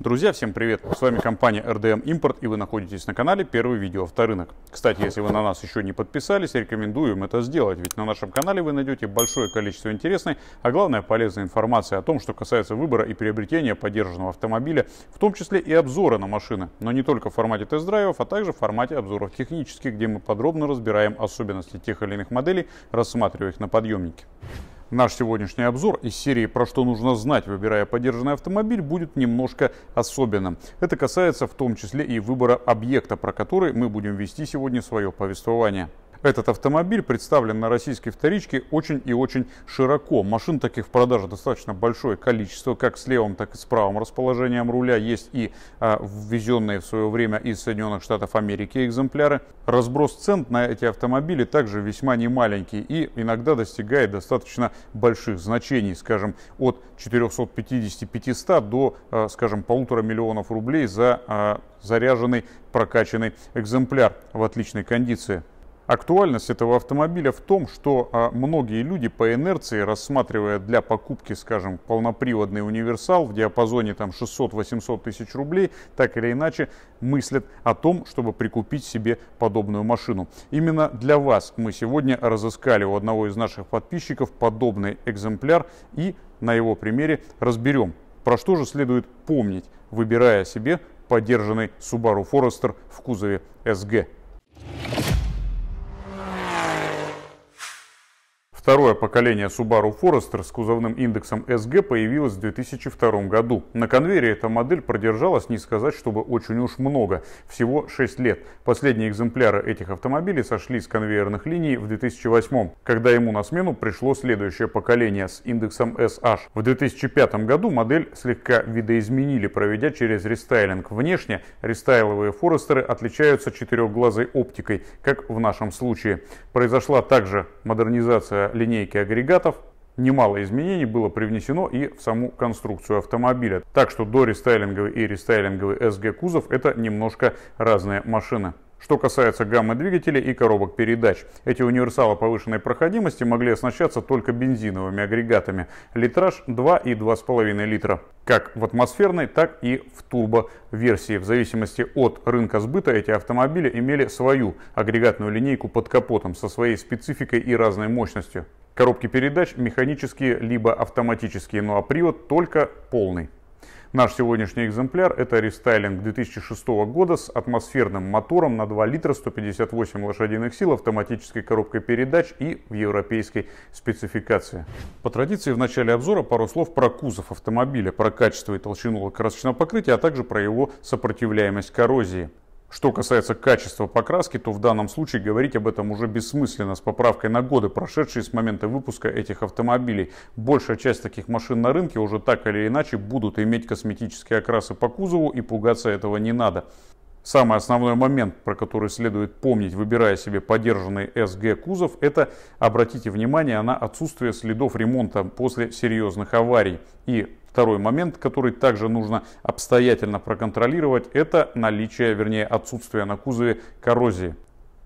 Друзья, всем привет! С вами компания RDM Import и вы находитесь на канале Первый видео авторынок. Кстати, если вы на нас еще не подписались, рекомендую рекомендуем это сделать, ведь на нашем канале вы найдете большое количество интересной, а главное полезной информации о том, что касается выбора и приобретения поддержанного автомобиля, в том числе и обзоры на машины, но не только в формате тест-драйвов, а также в формате обзоров технических, где мы подробно разбираем особенности тех или иных моделей, рассматривая их на подъемнике. Наш сегодняшний обзор из серии «Про что нужно знать, выбирая поддержанный автомобиль» будет немножко особенным. Это касается в том числе и выбора объекта, про который мы будем вести сегодня свое повествование. Этот автомобиль представлен на российской вторичке очень и очень широко. Машин таких в продаже достаточно большое количество, как с левым, так и с правым расположением руля. Есть и а, ввезенные в свое время из Соединенных Штатов Америки экземпляры. Разброс цен на эти автомобили также весьма немаленький и иногда достигает достаточно больших значений, скажем, от 450-500 до, а, скажем, полутора миллионов рублей за а, заряженный, прокачанный экземпляр в отличной кондиции. Актуальность этого автомобиля в том, что а, многие люди по инерции, рассматривая для покупки, скажем, полноприводный универсал в диапазоне там 600-800 тысяч рублей, так или иначе мыслят о том, чтобы прикупить себе подобную машину. Именно для вас мы сегодня разыскали у одного из наших подписчиков подобный экземпляр и на его примере разберем, про что же следует помнить, выбирая себе поддержанный Subaru Forester в кузове SG. Второе поколение Subaru Forester с кузовным индексом SG появилось в 2002 году. На конвейере эта модель продержалась, не сказать, чтобы очень уж много, всего 6 лет. Последние экземпляры этих автомобилей сошли с конвейерных линий в 2008, когда ему на смену пришло следующее поколение с индексом SH. В 2005 году модель слегка видоизменили, проведя через рестайлинг. Внешне рестайловые Форестеры отличаются четырехглазой оптикой, как в нашем случае. Произошла также модернизация для линейки агрегатов немало изменений было привнесено и в саму конструкцию автомобиля. Так что дорестайлинговый и рестайлинговый SG кузов это немножко разные машины. Что касается гаммы двигателей и коробок передач, эти универсалы повышенной проходимости могли оснащаться только бензиновыми агрегатами. Литраж 2 и 2,5 литра, как в атмосферной, так и в турбо-версии. В зависимости от рынка сбыта эти автомобили имели свою агрегатную линейку под капотом со своей спецификой и разной мощностью. Коробки передач механические либо автоматические, ну а привод только полный. Наш сегодняшний экземпляр – это рестайлинг 2006 года с атмосферным мотором на 2 литра, 158 лошадиных сил, автоматической коробкой передач и в европейской спецификации. По традиции в начале обзора пару слов про кузов автомобиля, про качество и толщину лакокрасочного покрытия, а также про его сопротивляемость коррозии. Что касается качества покраски, то в данном случае говорить об этом уже бессмысленно с поправкой на годы, прошедшие с момента выпуска этих автомобилей. Большая часть таких машин на рынке уже так или иначе будут иметь косметические окрасы по кузову и пугаться этого не надо. Самый основной момент, про который следует помнить, выбирая себе подержанный SG кузов, это, обратите внимание, на отсутствие следов ремонта после серьезных аварий. И Второй момент, который также нужно обстоятельно проконтролировать, это наличие, вернее отсутствие на кузове коррозии.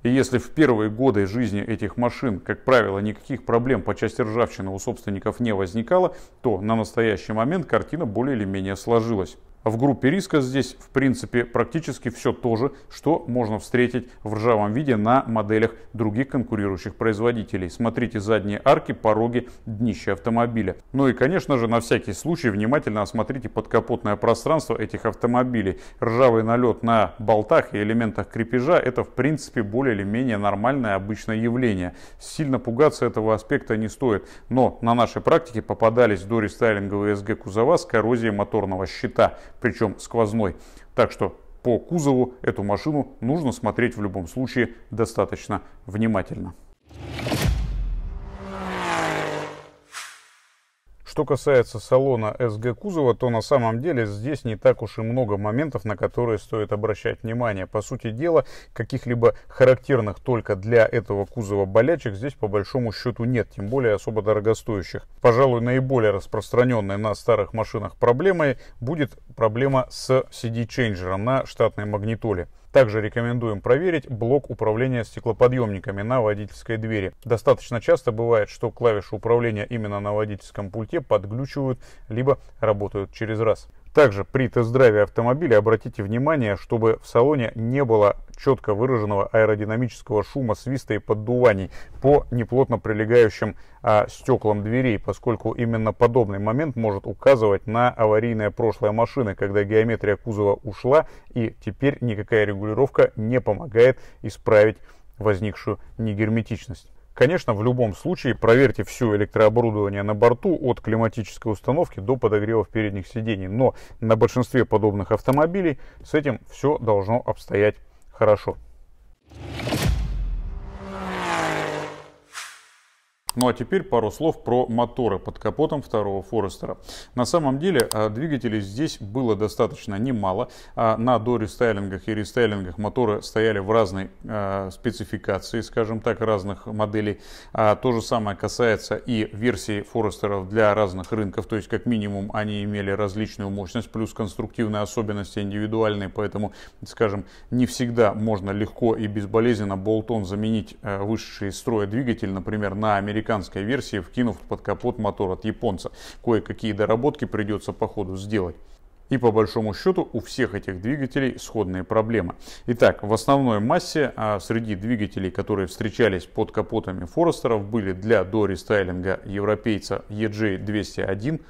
И если в первые годы жизни этих машин, как правило, никаких проблем по части ржавчины у собственников не возникало, то на настоящий момент картина более или менее сложилась. В группе риска здесь, в принципе, практически все то же, что можно встретить в ржавом виде на моделях других конкурирующих производителей. Смотрите задние арки, пороги, днище автомобиля. Ну и, конечно же, на всякий случай внимательно осмотрите подкапотное пространство этих автомобилей. Ржавый налет на болтах и элементах крепежа – это, в принципе, более или менее нормальное обычное явление. Сильно пугаться этого аспекта не стоит. Но на нашей практике попадались дорестайлинговые СГ кузова с коррозией моторного щита – причем сквозной. Так что по кузову эту машину нужно смотреть в любом случае достаточно внимательно. Что касается салона СГ кузова, то на самом деле здесь не так уж и много моментов, на которые стоит обращать внимание. По сути дела, каких-либо характерных только для этого кузова болячек здесь по большому счету нет, тем более особо дорогостоящих. Пожалуй, наиболее распространенной на старых машинах проблемой будет проблема с CD-чейнджером на штатной магнитоле. Также рекомендуем проверить блок управления стеклоподъемниками на водительской двери. Достаточно часто бывает, что клавиши управления именно на водительском пульте подглючивают, либо работают через раз. Также при тест-драйве автомобиля обратите внимание, чтобы в салоне не было четко выраженного аэродинамического шума, свиста и поддуваний по неплотно прилегающим а, стеклам дверей, поскольку именно подобный момент может указывать на аварийное прошлое машины, когда геометрия кузова ушла и теперь никакая регулировка не помогает исправить возникшую негерметичность. Конечно, в любом случае проверьте все электрооборудование на борту от климатической установки до подогревов передних сидений, но на большинстве подобных автомобилей с этим все должно обстоять хорошо. Ну а теперь пару слов про моторы под капотом второго Форестера. На самом деле а, двигателей здесь было достаточно немало. А, на дорестайлингах и рестайлингах моторы стояли в разной а, спецификации, скажем так, разных моделей. То же самое касается и версий Форестеров для разных рынков. То есть как минимум они имели различную мощность, плюс конструктивные особенности индивидуальные. Поэтому, скажем, не всегда можно легко и безболезненно болтон заменить вышедший из строя двигатель, например, на американский американской версии, вкинув под капот мотор от японца. Кое-какие доработки придется по ходу сделать. И по большому счету у всех этих двигателей сходные проблемы. Итак, в основной массе а среди двигателей, которые встречались под капотами Форестеров, были для дорестайлинга европейца EJ201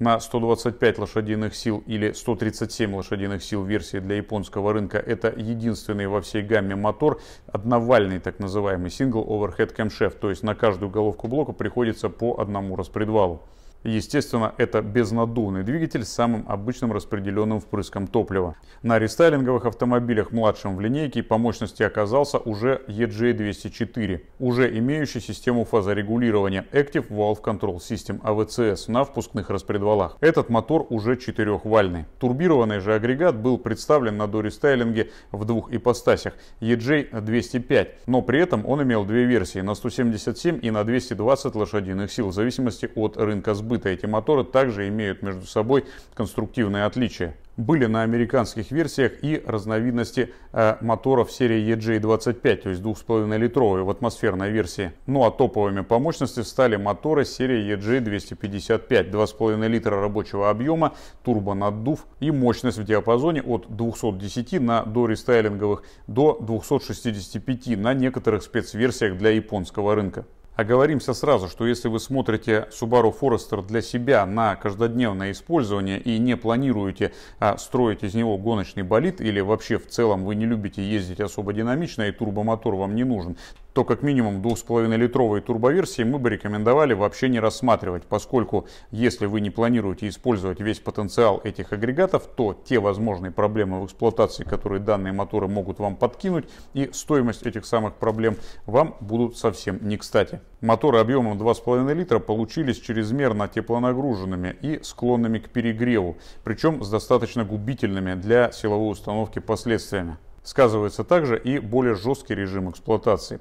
на 125 лошадиных сил или 137 лошадиных сил версии для японского рынка. Это единственный во всей гамме мотор, одновальный так называемый сингл overhead camshaft, то есть на каждую головку блока приходится по одному распредвалу. Естественно, это безнаддувный двигатель с самым обычным распределенным впрыском топлива. На рестайлинговых автомобилях младшим в линейке по мощности оказался уже EJ204, уже имеющий систему фазорегулирования Active Valve Control System AVCS а на впускных распредвалах. Этот мотор уже четырехвальный. Турбированный же агрегат был представлен на дорестайлинге в двух ипостасях EJ205, но при этом он имел две версии на 177 и на 220 лошадиных сил в зависимости от рынка сбыта копыта. Эти моторы также имеют между собой конструктивные отличия. Были на американских версиях и разновидности э, моторов серии EJ25, то есть 2,5-литровые в атмосферной версии. Ну а топовыми по мощности стали моторы серии EJ255, 2,5 литра рабочего объема, турбонаддув и мощность в диапазоне от 210 на дорестайлинговых до 265 на некоторых спецверсиях для японского рынка. Оговоримся сразу, что если вы смотрите Subaru Forester для себя на каждодневное использование и не планируете а, строить из него гоночный болид или вообще в целом вы не любите ездить особо динамично и турбомотор вам не нужен, то как минимум 2,5-литровые турбоверсии мы бы рекомендовали вообще не рассматривать, поскольку если вы не планируете использовать весь потенциал этих агрегатов, то те возможные проблемы в эксплуатации, которые данные моторы могут вам подкинуть, и стоимость этих самых проблем вам будут совсем не кстати. Моторы объемом 2,5 литра получились чрезмерно теплонагруженными и склонными к перегреву, причем с достаточно губительными для силовой установки последствиями. Сказывается также и более жесткий режим эксплуатации.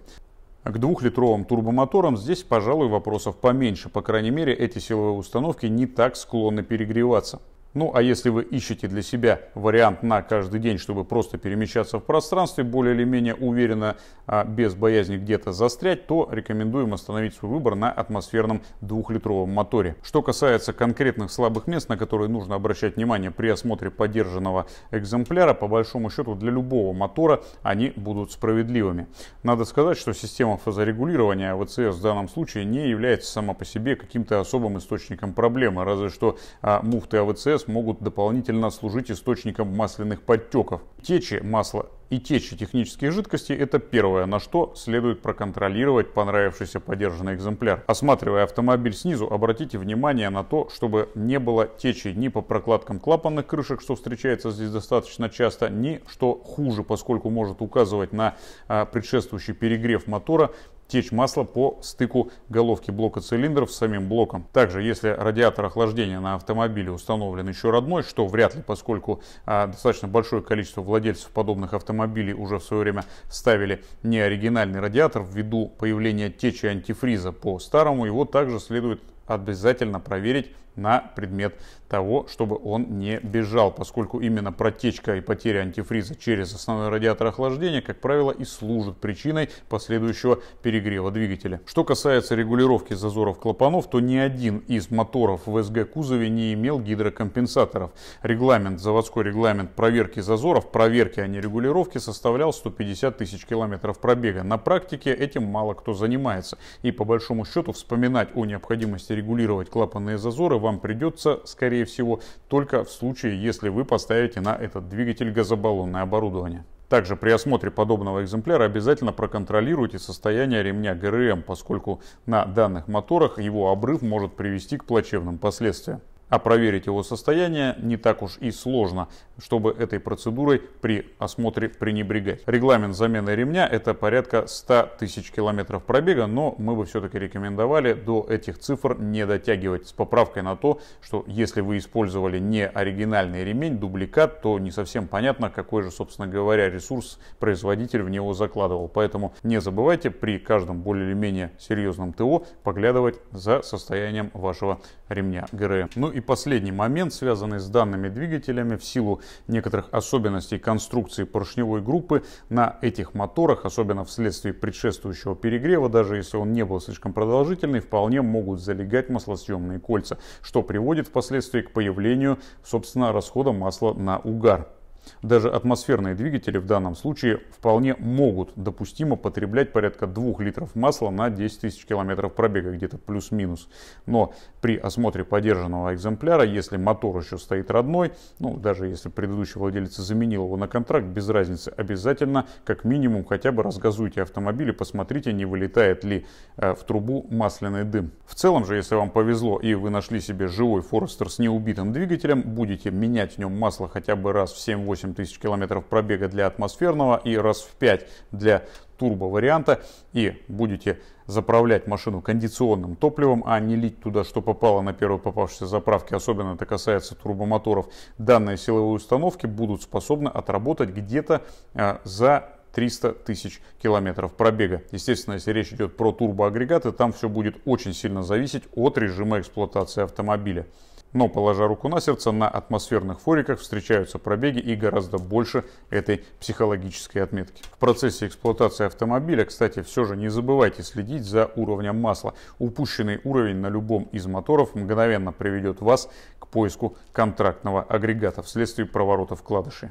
К двухлитровым турбомоторам здесь, пожалуй, вопросов поменьше. По крайней мере, эти силовые установки не так склонны перегреваться. Ну а если вы ищете для себя вариант на каждый день, чтобы просто перемещаться в пространстве более или менее уверенно, а, без боязни где-то застрять, то рекомендуем остановить свой выбор на атмосферном двухлитровом моторе. Что касается конкретных слабых мест, на которые нужно обращать внимание при осмотре поддержанного экземпляра, по большому счету для любого мотора они будут справедливыми. Надо сказать, что система фазорегулирования а ВЦС в данном случае не является сама по себе каким-то особым источником проблемы, разве что а, муфты АВЦС сейчас могут дополнительно служить источником масляных подтеков. Течи масла и течи технических жидкостей – это первое, на что следует проконтролировать понравившийся подержанный экземпляр. Осматривая автомобиль снизу, обратите внимание на то, чтобы не было течи ни по прокладкам клапанных крышек, что встречается здесь достаточно часто, ни, что хуже, поскольку может указывать на а, предшествующий перегрев мотора, течь масла по стыку головки блока цилиндров с самим блоком. Также, если радиатор охлаждения на автомобиле установлен еще родной, что вряд ли, поскольку а, достаточно большое количество владельцев подобных автомобилей уже в свое время ставили неоригинальный радиатор ввиду появления течи антифриза по старому, его также следует обязательно проверить на предмет того, чтобы он не бежал, поскольку именно протечка и потеря антифриза через основной радиатор охлаждения, как правило, и служит причиной последующего перегрева двигателя. Что касается регулировки зазоров клапанов, то ни один из моторов в СГ-кузове не имел гидрокомпенсаторов. Регламент, заводской регламент проверки зазоров, проверки, а не регулировки, составлял 150 тысяч километров пробега. На практике этим мало кто занимается. И по большому счету вспоминать о необходимости регулировать клапанные зазоры вам придется, скорее всего, только в случае, если вы поставите на этот двигатель газобаллонное оборудование. Также при осмотре подобного экземпляра обязательно проконтролируйте состояние ремня ГРМ, поскольку на данных моторах его обрыв может привести к плачевным последствиям. А проверить его состояние не так уж и сложно, чтобы этой процедурой при осмотре пренебрегать. Регламент замены ремня это порядка 100 тысяч километров пробега, но мы бы все-таки рекомендовали до этих цифр не дотягивать с поправкой на то, что если вы использовали не оригинальный ремень, дубликат, то не совсем понятно, какой же, собственно говоря, ресурс производитель в него закладывал. Поэтому не забывайте при каждом более или менее серьезном ТО поглядывать за состоянием вашего ремня ГРМ. Ну и последний момент, связанный с данными двигателями, в силу некоторых особенностей конструкции поршневой группы, на этих моторах, особенно вследствие предшествующего перегрева, даже если он не был слишком продолжительный, вполне могут залегать маслосъемные кольца, что приводит впоследствии к появлению, собственно, расхода масла на угар. Даже атмосферные двигатели в данном случае вполне могут допустимо потреблять порядка 2 литров масла на 10 тысяч километров пробега, где-то плюс-минус. Но при осмотре подержанного экземпляра, если мотор еще стоит родной, ну даже если предыдущий владелец заменил его на контракт, без разницы, обязательно как минимум хотя бы разгазуйте автомобиль и посмотрите, не вылетает ли э, в трубу масляный дым. В целом же, если вам повезло и вы нашли себе живой Форестер с неубитым двигателем, будете менять в нем масло хотя бы раз в 7-8 8 тысяч километров пробега для атмосферного и раз в 5 для турбо-варианта и будете заправлять машину кондиционным топливом, а не лить туда, что попало на первой попавшейся заправке, особенно это касается турбомоторов, данные силовые установки будут способны отработать где-то э, за 300 тысяч километров пробега. Естественно, если речь идет про турбоагрегаты, там все будет очень сильно зависеть от режима эксплуатации автомобиля. Но, положа руку на сердце, на атмосферных фориках встречаются пробеги и гораздо больше этой психологической отметки. В процессе эксплуатации автомобиля, кстати, все же не забывайте следить за уровнем масла. Упущенный уровень на любом из моторов мгновенно приведет вас к поиску контрактного агрегата вследствие проворота вкладышей.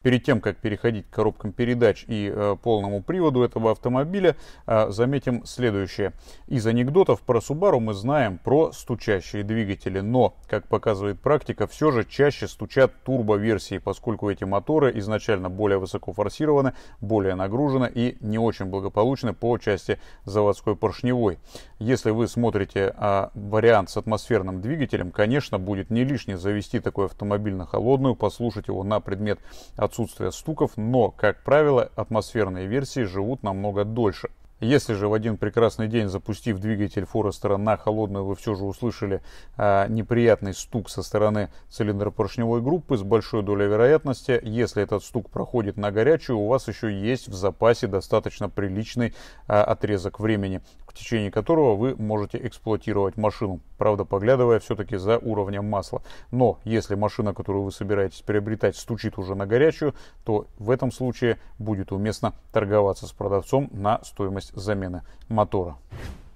Перед тем, как переходить к коробкам передач и э, полному приводу этого автомобиля, э, заметим следующее. Из анекдотов про Subaru мы знаем про стучащие двигатели, но, как показывает практика, все же чаще стучат турбоверсии, поскольку эти моторы изначально более высоко форсированы, более нагружены и не очень благополучны по части заводской поршневой. Если вы смотрите э, вариант с атмосферным двигателем, конечно, будет не лишне завести такой автомобиль на холодную, послушать его на предмет отсутствие стуков, но, как правило, атмосферные версии живут намного дольше. Если же в один прекрасный день, запустив двигатель Форестера на холодную, вы все же услышали э, неприятный стук со стороны цилиндропоршневой группы, с большой долей вероятности, если этот стук проходит на горячую, у вас еще есть в запасе достаточно приличный э, отрезок времени, течение которого вы можете эксплуатировать машину, правда поглядывая все-таки за уровнем масла. Но если машина, которую вы собираетесь приобретать, стучит уже на горячую, то в этом случае будет уместно торговаться с продавцом на стоимость замены мотора.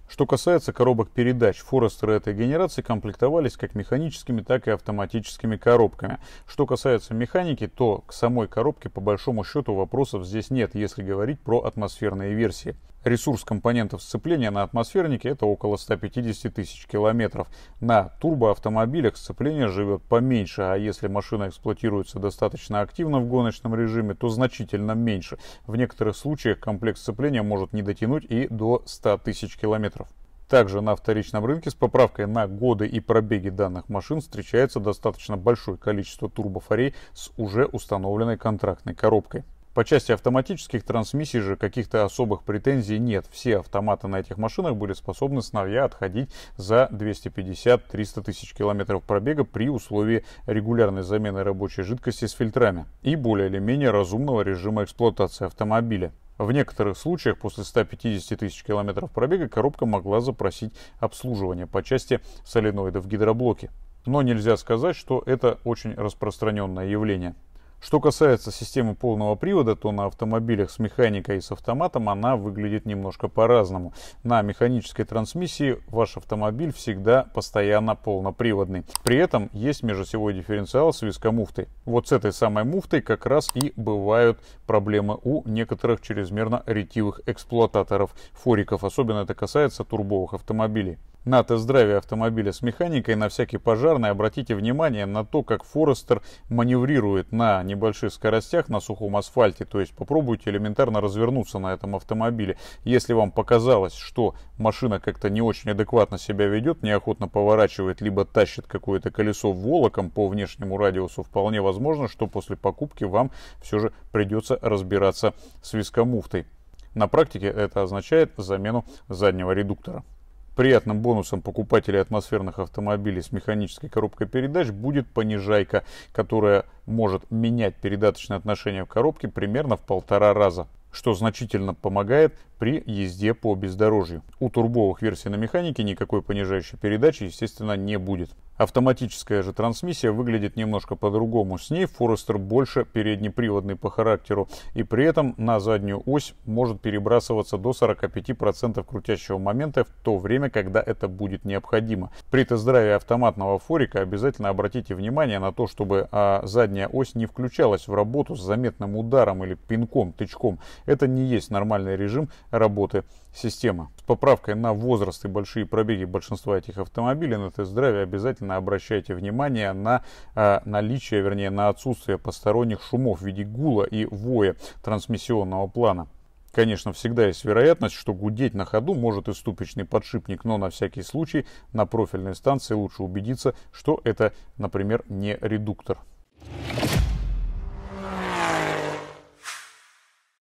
Что касается коробок передач, Форестеры этой генерации комплектовались как механическими, так и автоматическими коробками. Что касается механики, то к самой коробке по большому счету вопросов здесь нет, если говорить про атмосферные версии. Ресурс компонентов сцепления на атмосфернике это около 150 тысяч километров. На турбоавтомобилях сцепление живет поменьше, а если машина эксплуатируется достаточно активно в гоночном режиме, то значительно меньше. В некоторых случаях комплекс сцепления может не дотянуть и до 100 тысяч километров. Также на вторичном рынке с поправкой на годы и пробеги данных машин встречается достаточно большое количество турбофорей с уже установленной контрактной коробкой. По части автоматических трансмиссий же каких-то особых претензий нет. Все автоматы на этих машинах были способны с отходить за 250-300 тысяч километров пробега при условии регулярной замены рабочей жидкости с фильтрами и более или менее разумного режима эксплуатации автомобиля. В некоторых случаях после 150 тысяч километров пробега коробка могла запросить обслуживание по части соленоидов гидроблоки. Но нельзя сказать, что это очень распространенное явление. Что касается системы полного привода, то на автомобилях с механикой и с автоматом она выглядит немножко по-разному. На механической трансмиссии ваш автомобиль всегда постоянно полноприводный. При этом есть межосевой дифференциал с вискомуфтой. Вот с этой самой муфтой как раз и бывают проблемы у некоторых чрезмерно ретивых эксплуататоров фориков. Особенно это касается турбовых автомобилей. На тест-драйве автомобиля с механикой на всякий пожарный обратите внимание на то, как Форестер маневрирует на небольших скоростях на сухом асфальте. То есть попробуйте элементарно развернуться на этом автомобиле. Если вам показалось, что машина как-то не очень адекватно себя ведет, неохотно поворачивает, либо тащит какое-то колесо волоком по внешнему радиусу, вполне возможно, что после покупки вам все же придется разбираться с вискомуфтой. На практике это означает замену заднего редуктора. Приятным бонусом покупателей атмосферных автомобилей с механической коробкой передач будет понижайка, которая может менять передаточное отношение в коробке примерно в полтора раза что значительно помогает при езде по бездорожью. У турбовых версий на механике никакой понижающей передачи, естественно, не будет. Автоматическая же трансмиссия выглядит немножко по-другому. С ней Форестер больше переднеприводный по характеру и при этом на заднюю ось может перебрасываться до 45% крутящего момента в то время, когда это будет необходимо. При тест-драйве автоматного форика обязательно обратите внимание на то, чтобы а, задняя ось не включалась в работу с заметным ударом или пинком, тычком. Это не есть нормальный режим работы система. С поправкой на возраст и большие пробеги большинства этих автомобилей на тест-драйве обязательно обращайте внимание на э, наличие, вернее, на отсутствие посторонних шумов в виде гула и воя трансмиссионного плана. Конечно, всегда есть вероятность, что гудеть на ходу может и ступичный подшипник, но на всякий случай на профильной станции лучше убедиться, что это, например, не редуктор.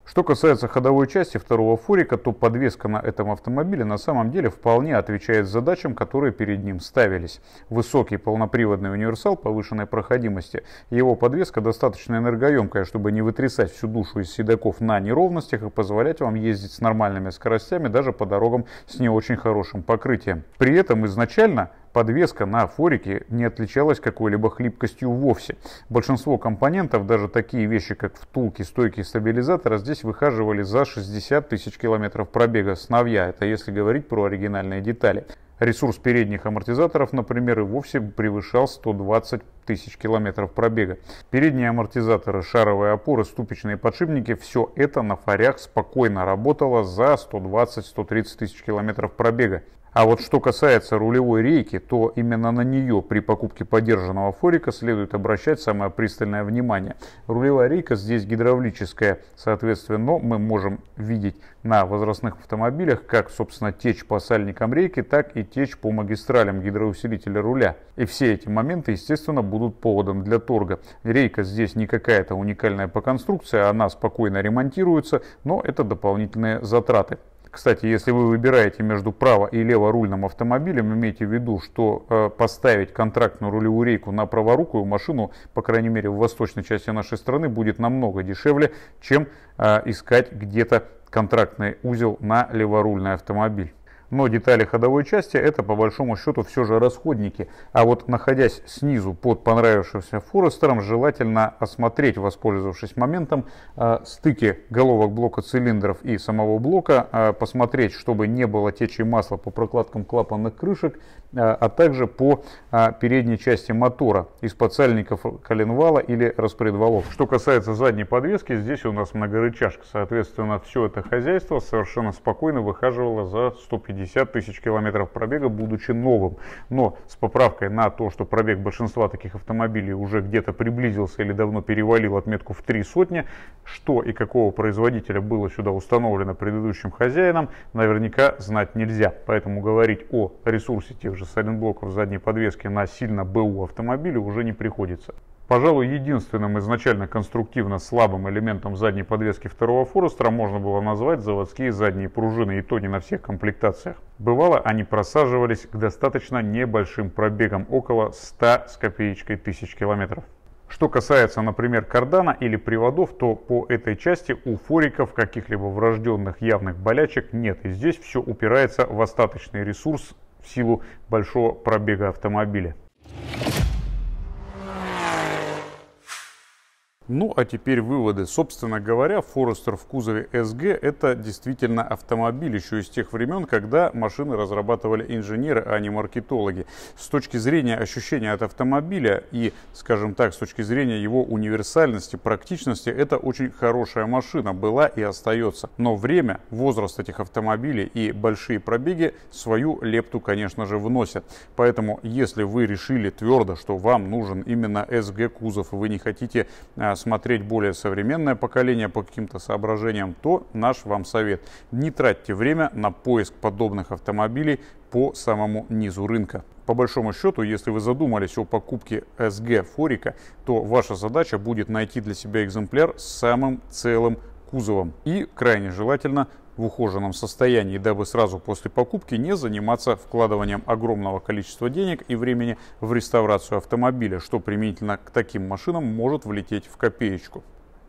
Что касается ходовой части второго форика, то подвеска на этом автомобиле на самом деле вполне отвечает задачам, которые перед ним ставились. Высокий полноприводный универсал повышенной проходимости. Его подвеска достаточно энергоемкая, чтобы не вытрясать всю душу из седаков на неровностях и позволять вам ездить с нормальными скоростями даже по дорогам с не очень хорошим покрытием. При этом изначально Подвеска на форике не отличалась какой-либо хлипкостью вовсе. Большинство компонентов, даже такие вещи, как втулки, стойки стабилизатора, здесь выхаживали за 60 тысяч километров пробега сновья, это если говорить про оригинальные детали. Ресурс передних амортизаторов, например, и вовсе превышал 120 тысяч километров пробега. Передние амортизаторы, шаровые опоры, ступичные подшипники – все это на фарях спокойно работало за 120-130 тысяч километров пробега. А вот что касается рулевой рейки, то именно на нее при покупке подержанного форика следует обращать самое пристальное внимание. Рулевая рейка здесь гидравлическая, соответственно, но мы можем видеть на возрастных автомобилях как, собственно, течь по сальникам рейки, так и течь по магистралям гидроусилителя руля. И все эти моменты, естественно, будут поводом для торга. Рейка здесь не какая-то уникальная по конструкции, она спокойно ремонтируется, но это дополнительные затраты. Кстати, если вы выбираете между право- и леворульным автомобилем, имейте в виду, что э, поставить контрактную рулевую рейку на праворукую машину, по крайней мере в восточной части нашей страны, будет намного дешевле, чем э, искать где-то контрактный узел на леворульный автомобиль но детали ходовой части это по большому счету все же расходники. А вот находясь снизу под понравившимся Форестером, желательно осмотреть, воспользовавшись моментом, э, стыки головок блока цилиндров и самого блока, э, посмотреть, чтобы не было течи масла по прокладкам клапанных крышек, э, а также по передней части мотора из подсальников коленвала или распредвалов. Что касается задней подвески, здесь у нас многорычажка, соответственно, все это хозяйство совершенно спокойно выхаживало за 150 50 тысяч километров пробега, будучи новым. Но с поправкой на то, что пробег большинства таких автомобилей уже где-то приблизился или давно перевалил отметку в три сотни, что и какого производителя было сюда установлено предыдущим хозяином, наверняка знать нельзя. Поэтому говорить о ресурсе тех же сайлентблоков задней подвески на сильно БУ автомобиле уже не приходится. Пожалуй, единственным изначально конструктивно слабым элементом задней подвески второго Форестера можно было назвать заводские задние пружины, и то не на всех комплектациях. Бывало, они просаживались к достаточно небольшим пробегам, около 100 с копеечкой тысяч километров. Что касается, например, кардана или приводов, то по этой части у фориков каких-либо врожденных явных болячек нет. И здесь все упирается в остаточный ресурс в силу большого пробега автомобиля. Ну а теперь выводы. Собственно говоря, Форестер в кузове СГ это действительно автомобиль еще из тех времен, когда машины разрабатывали инженеры, а не маркетологи. С точки зрения ощущения от автомобиля и, скажем так, с точки зрения его универсальности, практичности, это очень хорошая машина была и остается. Но время, возраст этих автомобилей и большие пробеги свою лепту, конечно же, вносят. Поэтому, если вы решили твердо, что вам нужен именно СГ кузов, и вы не хотите а, смотреть более современное поколение по каким-то соображениям, то наш вам совет. Не тратьте время на поиск подобных автомобилей по самому низу рынка. По большому счету, если вы задумались о покупке СГ Форика, то ваша задача будет найти для себя экземпляр с самым целым кузовом и крайне желательно в ухоженном состоянии, дабы сразу после покупки не заниматься вкладыванием огромного количества денег и времени в реставрацию автомобиля, что применительно к таким машинам может влететь в копеечку.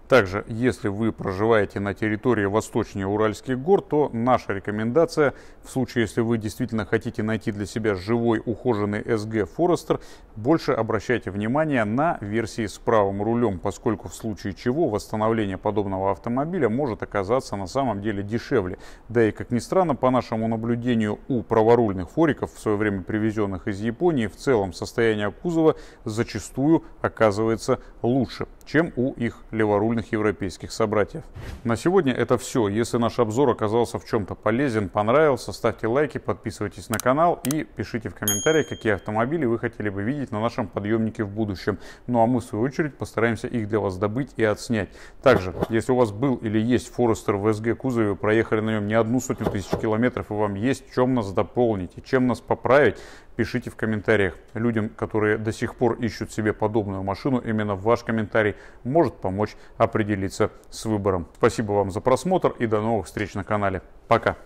Также, если вы проживаете на территории восточнее Уральских гор, то наша рекомендация, в случае, если вы действительно хотите найти для себя живой ухоженный СГ Форестер. Больше обращайте внимание на версии с правым рулем, поскольку в случае чего восстановление подобного автомобиля может оказаться на самом деле дешевле. Да и, как ни странно, по нашему наблюдению, у праворульных фориков, в свое время привезенных из Японии, в целом состояние кузова зачастую оказывается лучше, чем у их леворульных европейских собратьев. На сегодня это все. Если наш обзор оказался в чем-то полезен, понравился, ставьте лайки, подписывайтесь на канал и пишите в комментариях, какие автомобили вы хотели бы видеть увидеть на нашем подъемнике в будущем. Ну а мы, в свою очередь, постараемся их для вас добыть и отснять. Также, если у вас был или есть Форестер в СГ кузове, проехали на нем не одну сотню тысяч километров, и вам есть чем нас дополнить и чем нас поправить, пишите в комментариях. Людям, которые до сих пор ищут себе подобную машину, именно ваш комментарий может помочь определиться с выбором. Спасибо вам за просмотр и до новых встреч на канале. Пока!